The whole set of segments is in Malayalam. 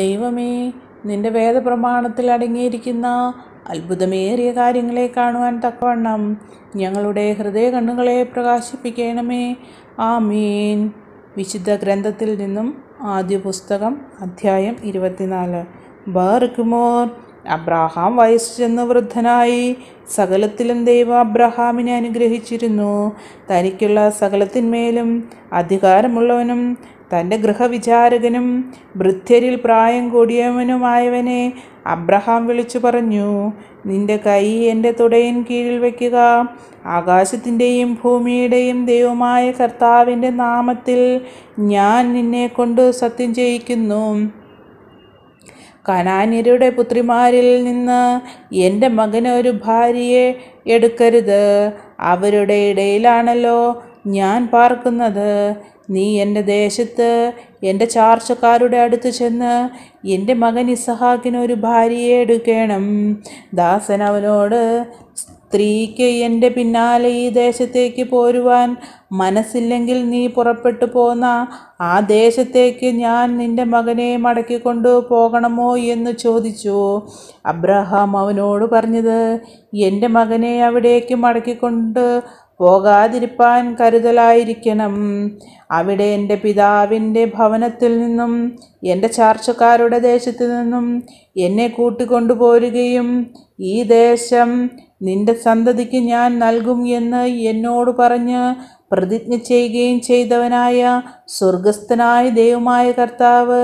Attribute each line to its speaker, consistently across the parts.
Speaker 1: ദൈവമേ നിന്റെ വേദപ്രമാണത്തിൽ അടങ്ങിയിരിക്കുന്ന അത്ഭുതമേറിയ കാര്യങ്ങളെ കാണുവാൻ തക്കവണ്ണം ഞങ്ങളുടെ ഹൃദയ കണ്ണുകളെ പ്രകാശിപ്പിക്കണമേ ആമീൻ വിശുദ്ധ ഗ്രന്ഥത്തിൽ നിന്നും ആദ്യ പുസ്തകം അധ്യായം ഇരുപത്തിനാല് ബാർക്കുമോർ അബ്രാഹാം വയസ്സ് ചെന്ന് വൃദ്ധനായി സകലത്തിലും ദൈവം അബ്രഹാമിനെ അനുഗ്രഹിച്ചിരുന്നു തനിക്കുള്ള സകലത്തിന്മേലും അധികാരമുള്ളവനും തൻ്റെ ഗൃഹവിചാരകനും വൃദ്ധരിൽ പ്രായം കൂടിയവനുമായവനെ അബ്രഹാം വിളിച്ചു പറഞ്ഞു നിന്റെ കൈ എൻ്റെ തുടയിൻ കീഴിൽ വയ്ക്കുക ആകാശത്തിൻ്റെയും ഭൂമിയുടെയും ദൈവമായ കർത്താവിൻ്റെ നാമത്തിൽ ഞാൻ നിന്നെ കൊണ്ട് സത്യം ചെയ്യിക്കുന്നു കനാനിരുടെ പുത്രിമാരിൽ നിന്ന് എൻ്റെ മകന് ഒരു ഭാര്യയെ എടുക്കരുത് അവരുടെ ഇടയിലാണല്ലോ ഞാൻ പാർക്കുന്നത് നീ എൻ്റെ ദേശത്ത് എൻ്റെ ചാർച്ചക്കാരുടെ അടുത്ത് ചെന്ന് എൻ്റെ മകൻ ഇസഹാക്കിനൊരു ഭാര്യയെ എടുക്കണം ദാസൻ അവനോട് സ്ത്രീക്ക് എൻ്റെ പിന്നാലെ ഈ ദേശത്തേക്ക് പോരുവാൻ മനസ്സില്ലെങ്കിൽ നീ പുറപ്പെട്ടു പോന്ന ആ ദേശത്തേക്ക് ഞാൻ നിൻ്റെ മകനെ മടക്കിക്കൊണ്ടു പോകണമോ എന്ന് ചോദിച്ചു അബ്രഹാം അവനോട് പറഞ്ഞത് എൻ്റെ മകനെ അവിടേക്ക് മടക്കിക്കൊണ്ട് പോകാതിരിപ്പാൻ കരുതലായിരിക്കണം അവിടെ എൻ്റെ പിതാവിൻ്റെ ഭവനത്തിൽ നിന്നും എൻ്റെ ചാർച്ചക്കാരുടെ ദേശത്ത് നിന്നും എന്നെ കൂട്ടിക്കൊണ്ടുപോരുകയും ഈ ദേശം നിന്റെ സന്തതിക്ക് ഞാൻ നൽകും എന്ന് എന്നോട് പറഞ്ഞ് പ്രതിജ്ഞ ചെയ്യുകയും ചെയ്തവനായ സ്വർഗസ്ഥനായ ദൈവമായ കർത്താവ്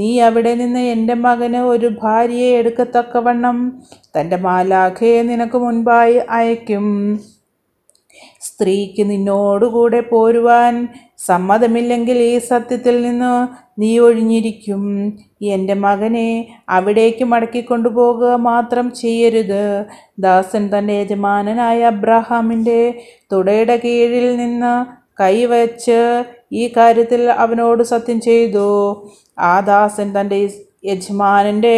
Speaker 1: നീ അവിടെ നിന്ന് എൻ്റെ മകന് ഒരു ഭാര്യയെ എടുക്കത്തക്കവണ്ണം തൻ്റെ മാലാഖയെ നിനക്ക് മുൻപായി അയക്കും സ്ത്രീക്ക് നിന്നോടുകൂടെ പോരുവാൻ സമ്മതമില്ലെങ്കിൽ ഈ സത്യത്തിൽ നിന്ന് നീ ഒഴിഞ്ഞിരിക്കും എൻ്റെ മകനെ അവിടേക്ക് മടക്കി കൊണ്ടുപോകുക മാത്രം ചെയ്യരുത് ദാസൻ തൻ്റെ യജമാനനായ അബ്രഹാമിൻ്റെ തുടയുടെ കീഴിൽ നിന്ന് കൈവച്ച് ഈ കാര്യത്തിൽ അവനോട് സത്യം ചെയ്തു ആ ദാസൻ തൻ്റെ യജമാനൻ്റെ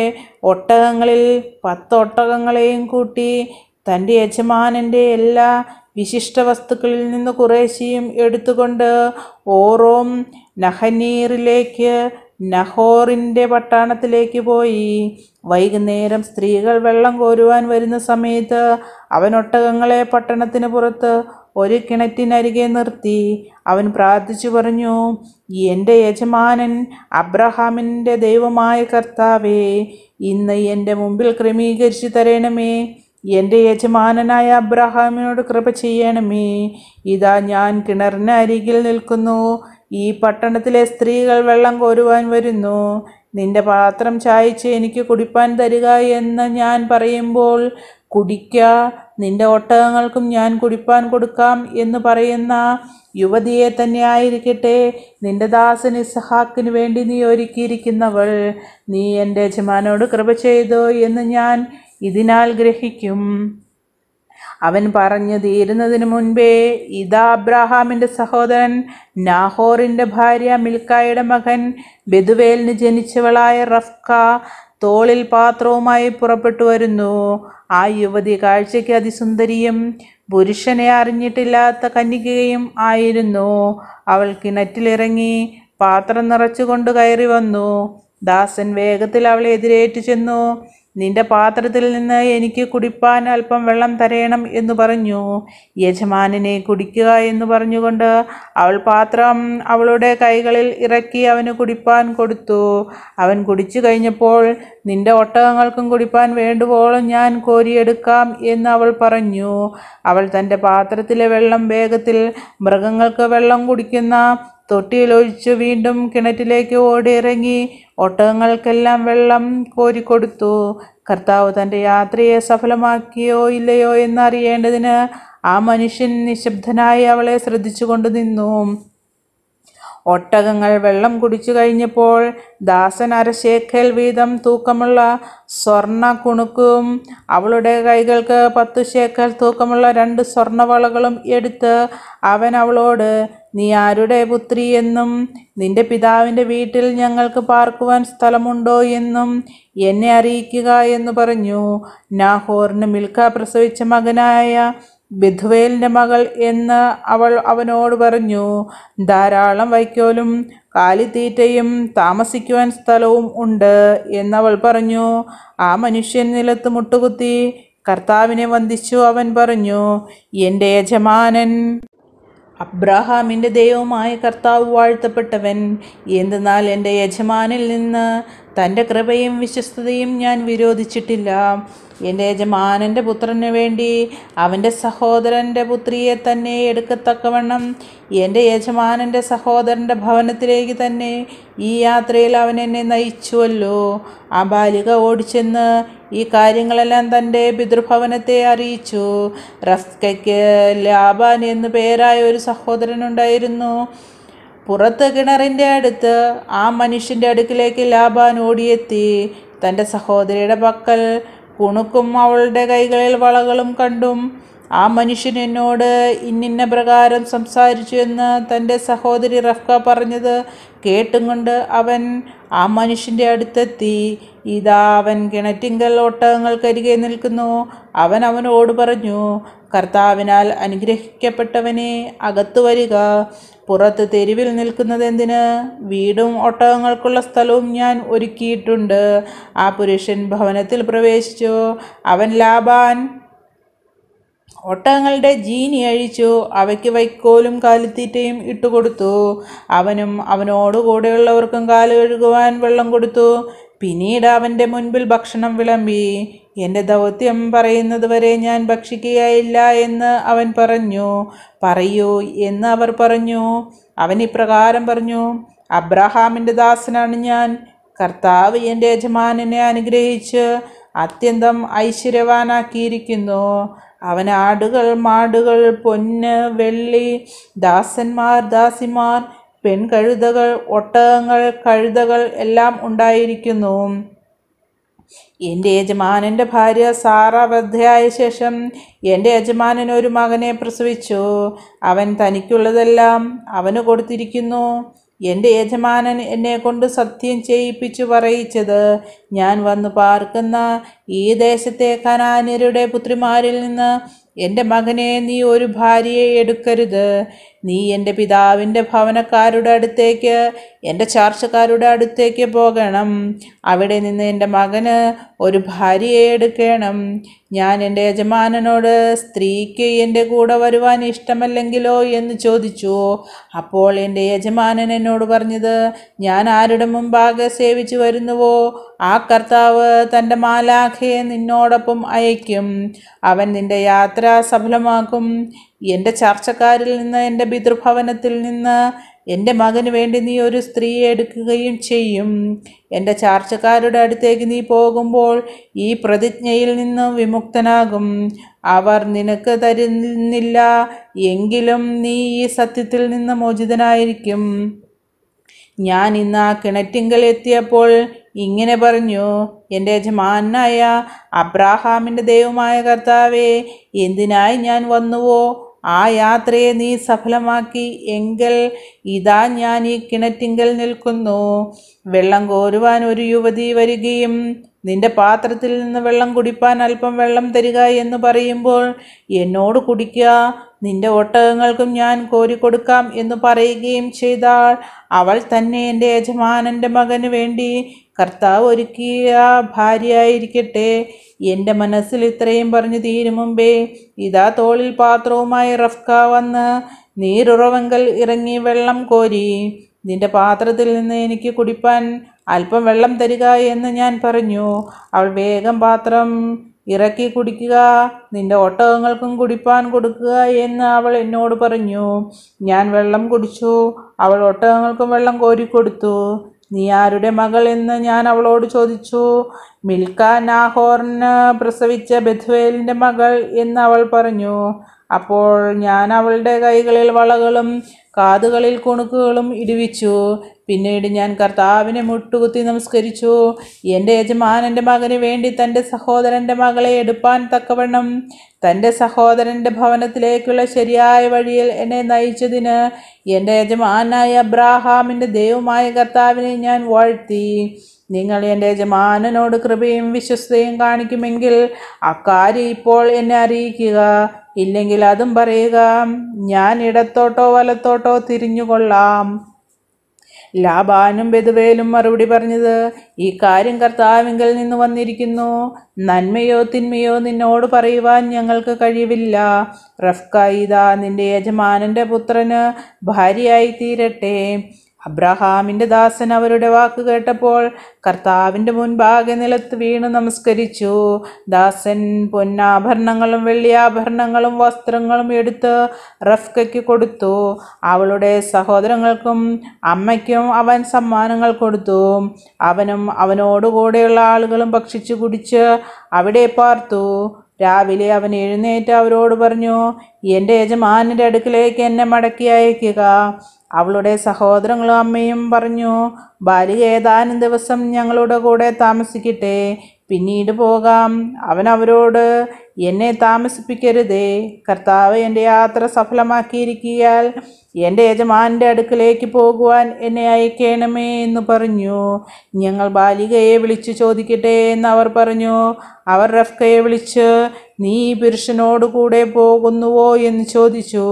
Speaker 1: ഒട്ടകങ്ങളിൽ പത്തൊട്ടകങ്ങളെയും കൂട്ടി തൻ്റെ യജമാനൻ്റെ എല്ലാ വിശിഷ്ട വസ്തുക്കളിൽ നിന്ന് കുറേശ്ശിയും എടുത്തുകൊണ്ട് ഓറോം നഹനീറിലേക്ക് നഹോറിൻ്റെ പട്ടണത്തിലേക്ക് പോയി വൈകുന്നേരം സ്ത്രീകൾ വെള്ളം കോരുവാൻ വരുന്ന സമയത്ത് അവൻ ഒട്ടകങ്ങളെ പട്ടണത്തിന് പുറത്ത് ഒരു കിണറ്റിനരികെ നിർത്തി അവൻ പ്രാർത്ഥിച്ചു പറഞ്ഞു എൻ്റെ യജമാനൻ അബ്രഹാമിൻ്റെ ദൈവമായ കർത്താവേ ഇന്ന് എൻ്റെ മുമ്പിൽ ക്രമീകരിച്ചു തരണമേ എൻ്റെ യജമാനനായ അബ്രഹാമിനോട് കൃപ ചെയ്യണമേ ഇതാ ഞാൻ കിണറിന് അരികിൽ നിൽക്കുന്നു ഈ പട്ടണത്തിലെ സ്ത്രീകൾ വെള്ളം കോരുവാൻ വരുന്നു നിന്റെ പാത്രം ചായച്ച് എനിക്ക് കുടിപ്പാൻ തരിക എന്ന് ഞാൻ പറയുമ്പോൾ കുടിക്ക നിന്റെ ഒട്ടകങ്ങൾക്കും ഞാൻ കുടിപ്പാൻ കൊടുക്കാം എന്ന് പറയുന്ന യുവതിയെ തന്നെ ആയിരിക്കട്ടെ നിന്റെ ദാസൻ ഇസഹാക്കിന് വേണ്ടി നീ ഒരുക്കിയിരിക്കുന്നവൾ നീ എൻ്റെ യജമാനോട് കൃപ ചെയ്തോ എന്ന് ഞാൻ ഇതിനാൽ ഗ്രഹിക്കും അവൻ പറഞ്ഞു തീരുന്നതിന് മുൻപേ ഇതാ അബ്രാഹാമിൻ്റെ സഹോദരൻ നാഹോറിൻ്റെ ഭാര്യ മിൽക്കായുടെ മകൻ ബെദുവേലിന് ജനിച്ചവളായ റഫ്ക തോളിൽ പാത്രവുമായി പുറപ്പെട്ടു വരുന്നു ആ യുവതി കാഴ്ചയ്ക്ക് അതിസുന്ദരിയും പുരുഷനെ അറിഞ്ഞിട്ടില്ലാത്ത കന്യകയും ആയിരുന്നു അവൾ കിണറ്റിലിറങ്ങി പാത്രം നിറച്ചുകൊണ്ട് കയറി വന്നു ദാസൻ വേഗത്തിൽ അവളെ എതിരേറ്റു ചെന്നു നിന്റെ പാത്രത്തിൽ നിന്ന് എനിക്ക് കുടിപ്പാൻ അല്പം വെള്ളം തരയണം എന്ന് പറഞ്ഞു യജമാനിനെ കുടിക്കുക എന്ന് പറഞ്ഞുകൊണ്ട് അവൾ പാത്രം അവളുടെ കൈകളിൽ ഇറക്കി അവന് കുടിപ്പാൻ കൊടുത്തു അവൻ കുടിച്ചു കഴിഞ്ഞപ്പോൾ നിന്റെ ഒട്ടകങ്ങൾക്കും കുടിപ്പാൻ വേണ്ടുവോളം ഞാൻ കോരിയെടുക്കാം എന്ന് അവൾ പറഞ്ഞു അവൾ തൻ്റെ പാത്രത്തിലെ വെള്ളം വേഗത്തിൽ മൃഗങ്ങൾക്ക് വെള്ളം കുടിക്കുന്ന തൊട്ടിയിലൊഴിച്ച് വീണ്ടും കിണറ്റിലേക്ക് ഓടിയിറങ്ങി ഒട്ടകങ്ങൾക്കെല്ലാം വെള്ളം കോരിക്കൊടുത്തു കർത്താവ് തൻ്റെ യാത്രയെ സഫലമാക്കിയോ ഇല്ലയോ എന്നറിയേണ്ടതിന് ആ മനുഷ്യൻ നിശബ്ദനായി അവളെ ശ്രദ്ധിച്ചുകൊണ്ട് നിന്നു ഒട്ടകങ്ങൾ വെള്ളം കുടിച്ചു കഴിഞ്ഞപ്പോൾ ദാസൻ അരശേഖൽ വീതം തൂക്കമുള്ള സ്വർണ്ണ കുണുക്കും അവളുടെ കൈകൾക്ക് പത്തു ശേഖൽ തൂക്കമുള്ള രണ്ട് സ്വർണ്ണവളകളും എടുത്ത് അവൻ അവളോട് നീ ആരുടെ പുത്രി എന്നും നിന്റെ പിതാവിൻ്റെ വീട്ടിൽ ഞങ്ങൾക്ക് പാർക്കുവാൻ സ്ഥലമുണ്ടോ എന്നും എന്നെ അറിയിക്കുക എന്ന് പറഞ്ഞു നാഹോറിന് മിൽക്ക പ്രസവിച്ച മകനായ ബിധുവേലിൻ്റെ മകൾ എന്ന് അവൾ അവനോട് പറഞ്ഞു ധാരാളം വൈക്കോലും കാലിത്തീറ്റയും താമസിക്കുവാൻ സ്ഥലവും ഉണ്ട് എന്നവൾ പറഞ്ഞു ആ മനുഷ്യൻ നിലത്ത് മുട്ടുകുത്തി കർത്താവിനെ വന്ദിച്ചു അവൻ പറഞ്ഞു എൻ്റെ യജമാനൻ അബ്രഹാമിൻ്റെ ദൈവമായ കർത്താവ് വാഴ്ത്തപ്പെട്ടവൻ എന്തെന്നാൽ എൻ്റെ യജമാനിൽ നിന്ന് തൻ്റെ കൃപയും വിശ്വസ്തതയും ഞാൻ വിരോധിച്ചിട്ടില്ല എൻ്റെ യജമാനൻ്റെ പുത്രന് വേണ്ടി അവൻ്റെ സഹോദരൻ്റെ പുത്രിയെ തന്നെ എടുക്കത്തക്കവണ്ണം എൻ്റെ യജമാനൻ്റെ സഹോദരൻ്റെ ഭവനത്തിലേക്ക് തന്നെ ഈ യാത്രയിൽ അവൻ എന്നെ നയിച്ചുവല്ലോ ആ ബാലിക ഓടിച്ചെന്ന് ഈ കാര്യങ്ങളെല്ലാം തൻ്റെ പിതൃഭവനത്തെ അറിയിച്ചു റസ്കയ്ക്ക് ലാബാൻ എന്നു പേരായ ഒരു സഹോദരനുണ്ടായിരുന്നു പുറത്ത് കിണറിൻ്റെ അടുത്ത് ആ മനുഷ്യൻ്റെ അടുക്കിലേക്ക് ലാബാൻ ഓടിയെത്തി തൻ്റെ സഹോദരിയുടെ പക്കൽ കുണുക്കും അവളുടെ കൈകളിൽ വളകളും കണ്ടും ആ മനുഷ്യൻ എന്നോട് ഇന്നിന്ന പ്രകാരം സംസാരിച്ചു എന്ന് തൻ്റെ സഹോദരി റഫ്ക പറഞ്ഞത് കേട്ടും കൊണ്ട് അവൻ ആ മനുഷ്യൻ്റെ അടുത്തെത്തി ഇതാ അവൻ കിണറ്റിങ്കൽ ഒട്ടകങ്ങൾക്കരികെ നിൽക്കുന്നു അവൻ അവനോട് പറഞ്ഞു കർത്താവിനാൽ അനുഗ്രഹിക്കപ്പെട്ടവനെ അകത്ത് വരിക പുറത്ത് തെരുവിൽ നിൽക്കുന്നതെന്തിന് വീടും ഒട്ടകങ്ങൾക്കുള്ള സ്ഥലവും ഞാൻ ഒരുക്കിയിട്ടുണ്ട് ആ പുരുഷൻ ഭവനത്തിൽ പ്രവേശിച്ചു അവൻ ലാബാൻ ഒട്ടകങ്ങളുടെ ജീനി അഴിച്ചു അവയ്ക്ക് വൈക്കോലും കാലിത്തീറ്റയും ഇട്ടുകൊടുത്തു അവനും അവനോടുകൂടെയുള്ളവർക്കും കാല് കഴുകുവാൻ വെള്ളം കൊടുത്തു പിന്നീട് അവൻ്റെ മുൻപിൽ ഭക്ഷണം വിളമ്പി എൻ്റെ ദൗത്യം പറയുന്നത് വരെ ഞാൻ ഭക്ഷിക്കുകയില്ല എന്ന് അവൻ പറഞ്ഞു പറയൂ എന്ന് അവർ പറഞ്ഞു അവൻ ഇപ്രകാരം പറഞ്ഞു അബ്രഹാമിൻ്റെ ദാസനാണ് ഞാൻ കർത്താവ് എൻ്റെ യജമാനനെ അനുഗ്രഹിച്ച് അത്യന്തം ഐശ്വര്യവാനാക്കിയിരിക്കുന്നു അവൻ ആടുകൾ മാടുകൾ പൊന്ന് വെള്ളി ദാസന്മാർ ദാസിമാർ പെൺകഴുതകൾ ഒട്ടകങ്ങൾ കഴുതകൾ എല്ലാം ഉണ്ടായിരിക്കുന്നു എൻ്റെ യജമാനൻ്റെ ഭാര്യ സാറ വൃദ്ധയായ ശേഷം എൻ്റെ യജമാനൻ ഒരു മകനെ പ്രസവിച്ചു അവൻ തനിക്കുള്ളതെല്ലാം അവന് കൊടുത്തിരിക്കുന്നു എൻ്റെ യജമാനൻ എന്നെ കൊണ്ട് സത്യം ചെയ്യിപ്പിച്ചു പറയിച്ചത് ഞാൻ വന്ന് പാർക്കുന്ന ഈ ദേശത്തെ കനാന്യരുടെ പുത്രിമാരിൽ നിന്ന് എൻ്റെ മകനെ നീ ഒരു ഭാര്യയെ എടുക്കരുത് നീ എൻ്റെ പിതാവിൻ്റെ ഭവനക്കാരുടെ അടുത്തേക്ക് എൻ്റെ ചാർച്ചക്കാരുടെ അടുത്തേക്ക് പോകണം അവിടെ നിന്ന് എൻ്റെ മകന് ഒരു ഭാര്യയെ എടുക്കണം ഞാൻ എൻ്റെ യജമാനനോട് സ്ത്രീക്ക് എൻ്റെ കൂടെ വരുവാൻ ഇഷ്ടമല്ലെങ്കിലോ എന്ന് ചോദിച്ചു അപ്പോൾ എൻ്റെ യജമാനൻ എന്നോട് പറഞ്ഞത് ഞാൻ ആരുടെ മുമ്പാകെ സേവിച്ചു വരുന്നുവോ ആ കർത്താവ് തൻ്റെ മാലാഖ യാഹയെ നിന്നോടൊപ്പം അയക്കും അവൻ നിന്റെ യാത്ര സഫലമാക്കും എൻ്റെ ചർച്ചക്കാരിൽ നിന്ന് എൻ്റെ പിതൃഭവനത്തിൽ നിന്ന് എൻ്റെ മകന് വേണ്ടി നീ ഒരു സ്ത്രീയെ എടുക്കുകയും ചെയ്യും എൻ്റെ ചാർച്ചക്കാരുടെ അടുത്തേക്ക് നീ പോകുമ്പോൾ ഈ പ്രതിജ്ഞയിൽ നിന്ന് വിമുക്തനാകും അവർ നിനക്ക് തരുന്നില്ല എങ്കിലും നീ ഈ സത്യത്തിൽ നിന്ന് മോചിതനായിരിക്കും ഞാൻ ഇന്ന് ആ കിണറ്റിങ്കൽ എത്തിയപ്പോൾ ഇങ്ങനെ പറഞ്ഞു എൻ്റെ യജമാനായ അബ്രാഹാമിൻ്റെ ദൈവമായ കർത്താവേ എന്തിനായി ഞാൻ വന്നുവോ ആ യാത്രയെ നീ സഫലമാക്കി എങ്കിൽ ഇതാ ഞാൻ ഈ കിണറ്റിങ്കൽ നിൽക്കുന്നു വെള്ളം കോരുവാൻ ഒരു യുവതി വരികയും നിന്റെ പാത്രത്തിൽ നിന്ന് വെള്ളം കുടിപ്പാൻ അല്പം വെള്ളം തരിക എന്ന് പറയുമ്പോൾ എന്നോട് കുടിക്കുക നിന്റെ ഒട്ടകങ്ങൾക്കും ഞാൻ കോരിക്കൊടുക്കാം എന്ന് പറയുകയും ചെയ്താൽ അവൾ തന്നെ എൻ്റെ യജമാനൻ്റെ മകന് വേണ്ടി കർത്താവ് ഒരുക്കിയ ഭാര്യയായിരിക്കട്ടെ എൻ്റെ മനസ്സിൽ ഇത്രയും പറഞ്ഞു തീരും മുമ്പേ ഇതാ തോളിൽ പാത്രവുമായി റഫ്ക വന്ന് നീരുറവങ്കൽ ഇറങ്ങി വെള്ളം കോരി നിന്റെ പാത്രത്തിൽ നിന്ന് എനിക്ക് കുടിപ്പാൻ അല്പം വെള്ളം തരിക എന്ന് ഞാൻ പറഞ്ഞു അവൾ വേഗം പാത്രം ഇറക്കി കുടിക്കുക നിന്റെ ഒട്ടകങ്ങൾക്കും കുടിപ്പാൻ കൊടുക്കുക എന്ന് അവൾ എന്നോട് പറഞ്ഞു ഞാൻ വെള്ളം കുടിച്ചു അവൾ ഒട്ടകങ്ങൾക്കും വെള്ളം കോരിക്കൊടുത്തു നീ ആരുടെ മകൾ എന്ന് ഞാൻ അവളോട് ചോദിച്ചു മിൽക്ക നാഹോറിന് പ്രസവിച്ച ബെഥുവേലിൻ്റെ മകൾ എന്ന് അവൾ പറഞ്ഞു അപ്പോൾ ഞാൻ അവളുടെ കൈകളിൽ വളകളും കാതുകളിൽ കുണുക്കുകളും ഇടിവിച്ചു പിന്നീട് ഞാൻ കർത്താവിനെ മുട്ടുകുത്തി നമസ്കരിച്ചു എൻ്റെ യജമാനൻ്റെ മകന് വേണ്ടി തൻ്റെ സഹോദരൻ്റെ മകളെ എടുപ്പാൻ തക്കവണ്ണം തൻ്റെ സഹോദരൻ്റെ ഭവനത്തിലേക്കുള്ള ശരിയായ വഴിയിൽ എന്നെ നയിച്ചതിന് എൻ്റെ യജമാനായ അബ്രാഹാമിൻ്റെ ദൈവമായ കർത്താവിനെ ഞാൻ വാഴ്ത്തി നിങ്ങൾ എൻ്റെ യജമാനനോട് കൃപയും വിശ്വസ്തയും കാണിക്കുമെങ്കിൽ അക്കാര്യം ഇപ്പോൾ എന്നെ അറിയിക്കുക ഇല്ലെങ്കിൽ അതും പറയുക ഞാൻ ഇടത്തോട്ടോ വലത്തോട്ടോ തിരിഞ്ഞുകൊള്ളാം ലാബാനും ബെതുവേലും മറുപടി പറഞ്ഞത് ഈ കാര്യം കർത്താവിങ്കിൽ നിന്ന് വന്നിരിക്കുന്നു നന്മയോ തിന്മയോ നിന്നോട് പറയുവാൻ ഞങ്ങൾക്ക് കഴിവില്ല റഫ്ക നിന്റെ യജമാനൻ്റെ പുത്രന് ഭാര്യയായി തീരട്ടെ അബ്രഹാമിൻ്റെ ദാസൻ അവരുടെ വാക്ക് കേട്ടപ്പോൾ കർത്താവിൻ്റെ മുൻപാകെ നിലത്ത് വീണ് നമസ്കരിച്ചു ദാസൻ പൊന്നാഭരണങ്ങളും വെള്ളിയാഭരണങ്ങളും വസ്ത്രങ്ങളും എടുത്ത് റഫ്കയ്ക്ക് കൊടുത്തു അവളുടെ സഹോദരങ്ങൾക്കും അമ്മയ്ക്കും അവൻ സമ്മാനങ്ങൾ കൊടുത്തു അവനും അവനോടുകൂടെയുള്ള ആളുകളും ഭക്ഷിച്ചു കുടിച്ച് അവിടെ പാർത്തു രാവിലെ അവൻ എഴുന്നേറ്റ് അവരോട് പറഞ്ഞു എൻ്റെ യജമാനൻ്റെ അടുക്കിലേക്ക് എന്നെ മടക്കി അയക്കുക അവളുടെ സഹോദരങ്ങളും അമ്മയും പറഞ്ഞു ബാലിക ഏതാനും ദിവസം ഞങ്ങളുടെ കൂടെ താമസിക്കട്ടെ പിന്നീട് പോകാം അവൻ അവരോട് എന്നെ താമസിപ്പിക്കരുതേ കർത്താവ് എൻ്റെ യാത്ര സഫലമാക്കിയിരിക്കിയാൽ എൻ്റെ യജമാൻ്റെ അടുക്കിലേക്ക് പോകുവാൻ എന്നെ അയക്കണമേ എന്ന് പറഞ്ഞു ഞങ്ങൾ ബാലികയെ വിളിച്ചു ചോദിക്കട്ടെ എന്ന് അവർ പറഞ്ഞു അവർ റഫ്കയെ വിളിച്ച് നീ പുരുഷനോട് കൂടെ പോകുന്നുവോ എന്ന് ചോദിച്ചു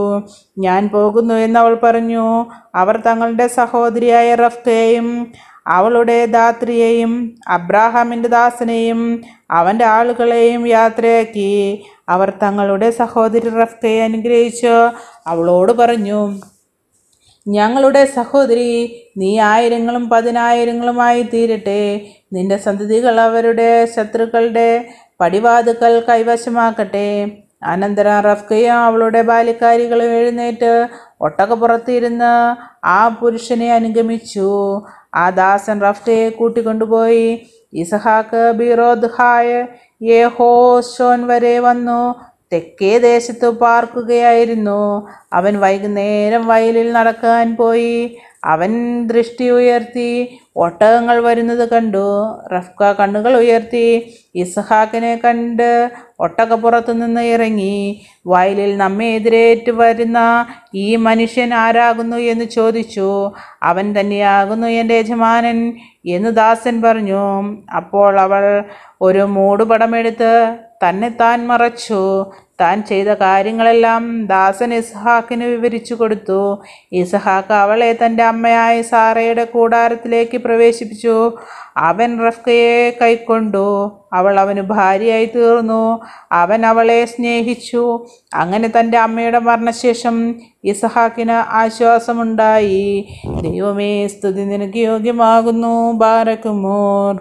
Speaker 1: ഞാൻ പോകുന്നു എന്നവൾ പറഞ്ഞു അവർ തങ്ങളുടെ സഹോദരിയായ റഫ്തയെയും അവളുടെ ദാത്രിയെയും അബ്രാഹാമിൻ്റെ ദാസനെയും അവൻ്റെ ആളുകളെയും യാത്രയാക്കി അവർ തങ്ങളുടെ സഹോദരി റഫ്തയെ അനുഗ്രഹിച്ചു അവളോട് പറഞ്ഞു ഞങ്ങളുടെ സഹോദരി നീ ആയിരങ്ങളും പതിനായിരങ്ങളുമായി തീരട്ടെ നിന്റെ സന്തതികൾ അവരുടെ ശത്രുക്കളുടെ പടിവാതുക്കൾ കൈവശമാക്കട്ടെ അനന്തര റഫ്കയ അവളുടെ ബാല്യക്കാരികളും എഴുന്നേറ്റ് ഒട്ടകപ്പുറത്തിരുന്ന് ആ പുരുഷനെ അനുഗമിച്ചു ആ ദാസൻ റഫ്കയെ കൂട്ടിക്കൊണ്ടുപോയി ഇസഹാക്ക് ബീറോദ് ഹായ് യേഹോശോൻ വരെ വന്നു തെക്കേ ദേശത്ത് പാർക്കുകയായിരുന്നു അവൻ വൈകുന്നേരം വയലിൽ നടക്കാൻ പോയി അവൻ ദൃഷ്ടി ഉയർത്തി ഒട്ടകങ്ങൾ വരുന്നത് കണ്ടു റഫ്ക കണ്ണുകൾ ഉയർത്തി ഇസഹാക്കിനെ കണ്ട് ഒട്ടകപ്പുറത്തു നിന്ന് ഇറങ്ങി വയലിൽ നമ്മെ എതിരേറ്റ് വരുന്ന ഈ മനുഷ്യൻ ആരാകുന്നു എന്ന് ചോദിച്ചു അവൻ തന്നെയാകുന്നു എൻ്റെ യജമാനൻ എന്ന് ദാസൻ പറഞ്ഞു അപ്പോൾ അവൾ ഒരു മൂടുപടമെടുത്ത് തന്നെ താൻ മറച്ചു താൻ ചെയ്ത കാര്യങ്ങളെല്ലാം ദാസൻ ഇസ്ഹാക്കിന് വിവരിച്ചു കൊടുത്തു ഇസ്ഹാക്ക് അവളെ തൻ്റെ അമ്മയായ സാറയുടെ കൂടാരത്തിലേക്ക് പ്രവേശിപ്പിച്ചു അവൻ റഫ്കയെ കൈക്കൊണ്ടു അവൾ അവന് ഭാര്യയായി തീർന്നു അവൻ അവളെ സ്നേഹിച്ചു അങ്ങനെ തൻ്റെ അമ്മയുടെ മരണശേഷം ഇസഹാക്കിന് ആശ്വാസമുണ്ടായി ദൈവമേ സ്തുതി നിനക്ക് യോഗ്യമാകുന്നു ബാരക്കുമോർ